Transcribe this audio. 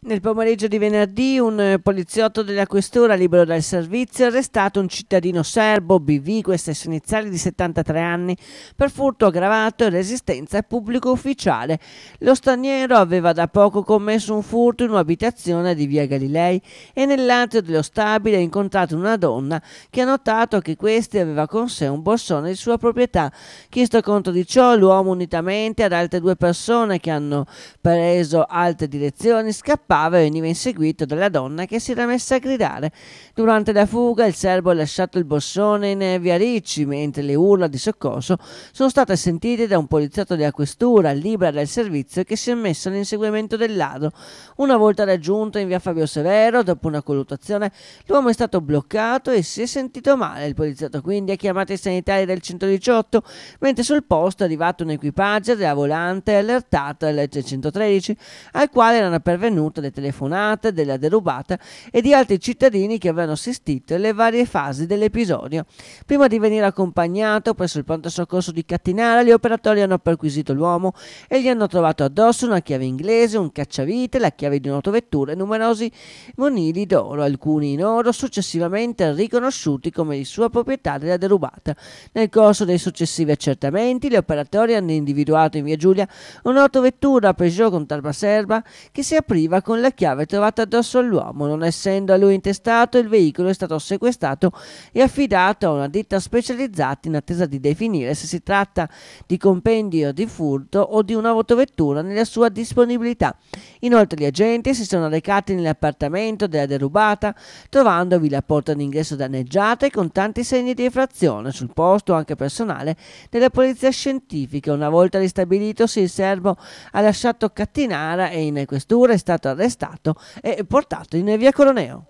Nel pomeriggio di venerdì un eh, poliziotto della questura libero dal servizio ha arrestato un cittadino serbo, BV, queste sono iniziali di 73 anni, per furto aggravato e resistenza al pubblico ufficiale. Lo straniero aveva da poco commesso un furto in un'abitazione di via Galilei e nell'atrio dello stabile ha incontrato una donna che ha notato che questi aveva con sé un borsone di sua proprietà. Chiesto conto di ciò, l'uomo unitamente ad altre due persone che hanno preso altre direzioni scappò scappava e veniva inseguito dalla donna che si era messa a gridare. Durante la fuga il serbo ha lasciato il borsone in via Ricci, mentre le urla di soccorso sono state sentite da un poliziotto della questura, libera del servizio, che si è messo all'inseguimento del ladro. Una volta raggiunto in via Fabio Severo, dopo una colluttazione, l'uomo è stato bloccato e si è sentito male. Il poliziotto quindi ha chiamato i sanitari del 118, mentre sul posto è arrivato un equipaggio della volante allertata del 113, al quale erano pervenute racconta le telefonate, della derubata e di altri cittadini che avevano assistito alle varie fasi dell'episodio. Prima di venire accompagnato presso il pronto soccorso di Cattinara, gli operatori hanno perquisito l'uomo e gli hanno trovato addosso una chiave inglese, un cacciavite, la chiave di un'autovettura e numerosi monili d'oro, alcuni in oro successivamente riconosciuti come di sua proprietà della derubata. Nel corso dei successivi accertamenti, gli operatori hanno individuato in via Giulia un'autovettura Peugeot con tarba serba che si apriva con la chiave trovata addosso all'uomo. Non essendo a lui intestato, il veicolo è stato sequestrato e affidato a una ditta specializzata in attesa di definire se si tratta di compendio di furto o di una motovettura nella sua disponibilità. Inoltre gli agenti si sono recati nell'appartamento della derubata, trovandovi la porta d'ingresso danneggiata e con tanti segni di effrazione sul posto anche personale della polizia scientifica. Una volta ristabilitosi, il servo ha lasciato Cattinara e in questura è stato arrestato arrestato e eh, portato in via Coroneo.